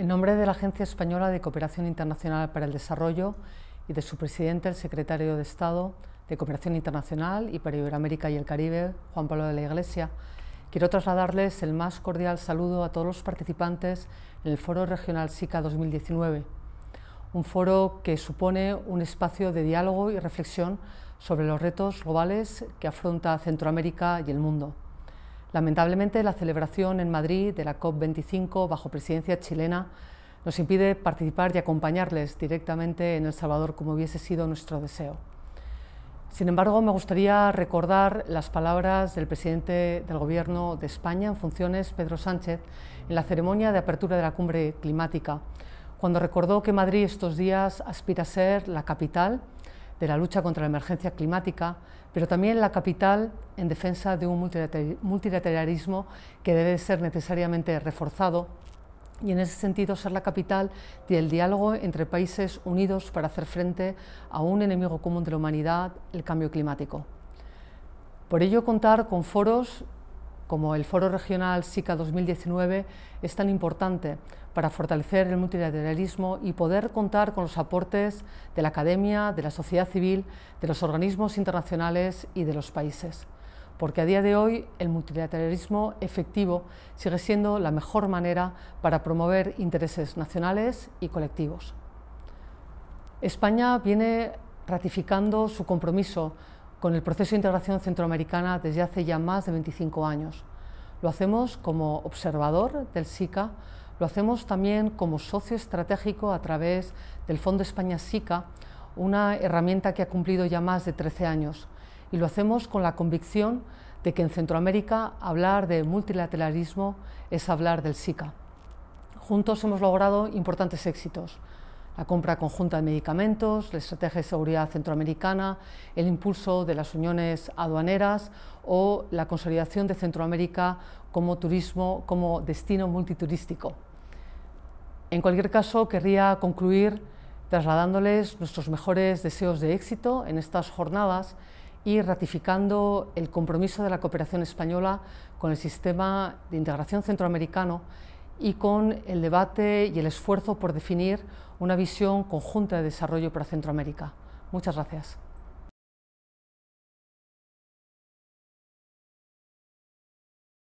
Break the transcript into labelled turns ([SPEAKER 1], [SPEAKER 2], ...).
[SPEAKER 1] En nombre de la Agencia Española de Cooperación Internacional para el Desarrollo y de su presidente, el secretario de Estado de Cooperación Internacional y para Iberoamérica y el Caribe, Juan Pablo de la Iglesia, quiero trasladarles el más cordial saludo a todos los participantes en el Foro Regional SICA 2019, un foro que supone un espacio de diálogo y reflexión sobre los retos globales que afronta Centroamérica y el mundo. Lamentablemente, la celebración en Madrid de la COP25 bajo presidencia chilena nos impide participar y acompañarles directamente en El Salvador como hubiese sido nuestro deseo. Sin embargo, me gustaría recordar las palabras del presidente del Gobierno de España en funciones, Pedro Sánchez, en la ceremonia de apertura de la cumbre climática, cuando recordó que Madrid estos días aspira a ser la capital de la lucha contra la emergencia climática, pero también la capital en defensa de un multilateralismo que debe ser necesariamente reforzado y en ese sentido ser la capital del diálogo entre países unidos para hacer frente a un enemigo común de la humanidad, el cambio climático. Por ello, contar con foros como el Foro Regional SICA 2019 es tan importante para fortalecer el multilateralismo y poder contar con los aportes de la academia, de la sociedad civil, de los organismos internacionales y de los países. Porque a día de hoy el multilateralismo efectivo sigue siendo la mejor manera para promover intereses nacionales y colectivos. España viene ratificando su compromiso con el proceso de integración centroamericana desde hace ya más de 25 años. Lo hacemos como observador del SICA, lo hacemos también como socio estratégico a través del Fondo España SICA, una herramienta que ha cumplido ya más de 13 años. Y lo hacemos con la convicción de que en Centroamérica hablar de multilateralismo es hablar del SICA. Juntos hemos logrado importantes éxitos la compra conjunta de medicamentos, la estrategia de seguridad centroamericana, el impulso de las uniones aduaneras o la consolidación de Centroamérica como turismo, como destino multiturístico. En cualquier caso, querría concluir trasladándoles nuestros mejores deseos de éxito en estas jornadas y ratificando el compromiso de la cooperación española con el sistema de integración centroamericano y con el debate y el esfuerzo por definir una visión conjunta de desarrollo para Centroamérica. Muchas gracias.